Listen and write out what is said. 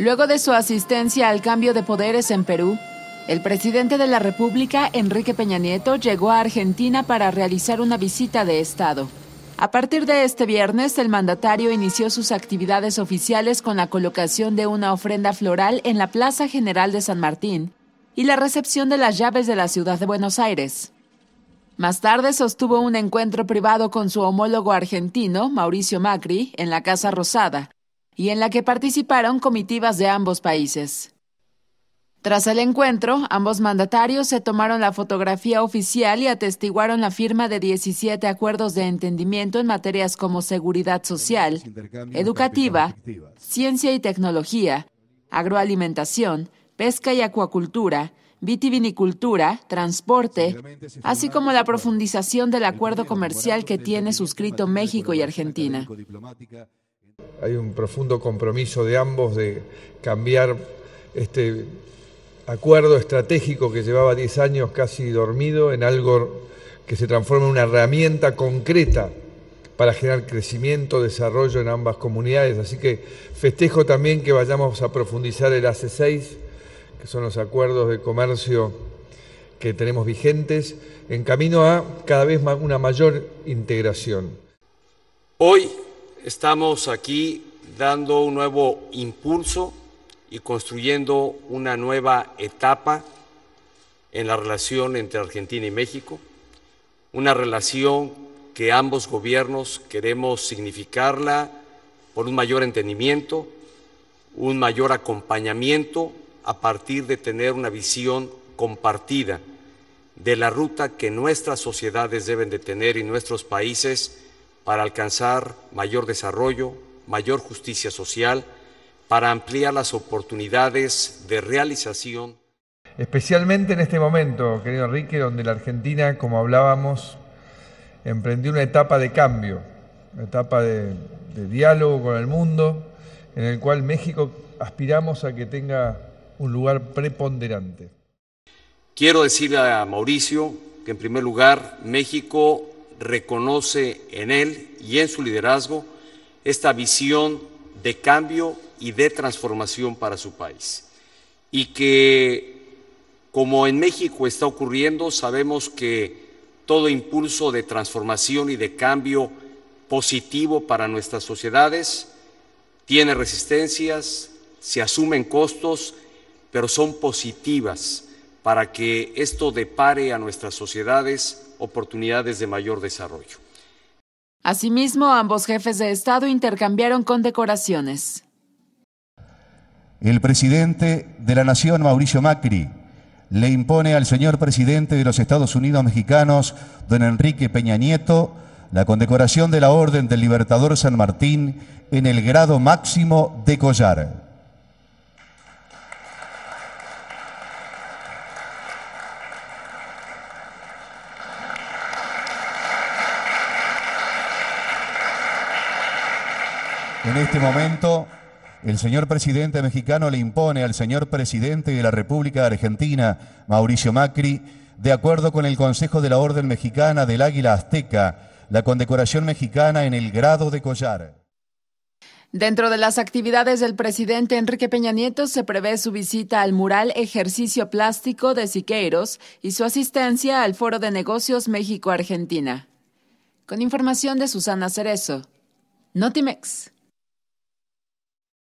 Luego de su asistencia al cambio de poderes en Perú, el presidente de la República, Enrique Peña Nieto, llegó a Argentina para realizar una visita de Estado. A partir de este viernes, el mandatario inició sus actividades oficiales con la colocación de una ofrenda floral en la Plaza General de San Martín y la recepción de las llaves de la ciudad de Buenos Aires. Más tarde sostuvo un encuentro privado con su homólogo argentino, Mauricio Macri, en la Casa Rosada, y en la que participaron comitivas de ambos países. Tras el encuentro, ambos mandatarios se tomaron la fotografía oficial y atestiguaron la firma de 17 acuerdos de entendimiento en materias como seguridad social, educativa, ciencia y tecnología, agroalimentación, pesca y acuacultura, vitivinicultura, transporte, así como la profundización del acuerdo comercial que tiene suscrito México y Argentina. Hay un profundo compromiso de ambos de cambiar este acuerdo estratégico que llevaba 10 años casi dormido en algo que se transforma en una herramienta concreta para generar crecimiento, desarrollo en ambas comunidades. Así que festejo también que vayamos a profundizar el AC6, que son los acuerdos de comercio que tenemos vigentes, en camino a cada vez una mayor integración. Hoy Estamos aquí dando un nuevo impulso y construyendo una nueva etapa en la relación entre Argentina y México, una relación que ambos gobiernos queremos significarla por un mayor entendimiento, un mayor acompañamiento a partir de tener una visión compartida de la ruta que nuestras sociedades deben de tener y nuestros países para alcanzar mayor desarrollo, mayor justicia social, para ampliar las oportunidades de realización. Especialmente en este momento, querido Enrique, donde la Argentina, como hablábamos, emprendió una etapa de cambio, una etapa de, diálogo con el mundo, en el cual México aspiramos a que tenga un lugar preponderante. Quiero decirle a Mauricio que en primer lugar México reconoce en él y en su liderazgo esta visión de cambio y de transformación para su país. Y que, como en México está ocurriendo, sabemos que todo impulso de transformación y de cambio positivo para nuestras sociedades tiene resistencias, se asumen costos, pero son positivas para que esto depare a nuestras sociedades oportunidades de mayor desarrollo. Asimismo, ambos jefes de Estado intercambiaron condecoraciones. El presidente de la Nación, Mauricio Macri, le impone al señor presidente de los Estados Unidos mexicanos, don Enrique Peña Nieto, la condecoración de la Orden del Libertador San Martín en el grado máximo de collar. En este momento, el señor presidente mexicano le impone al señor presidente de la República Argentina, Mauricio Macri, de acuerdo con el Consejo de la Orden Mexicana del Águila Azteca, la condecoración mexicana en el grado de collar. Dentro de las actividades del presidente Enrique Peña Nieto se prevé su visita al mural Ejercicio Plástico de Siqueiros y su asistencia al Foro de Negocios México-Argentina. Con información de Susana Cerezo, Notimex.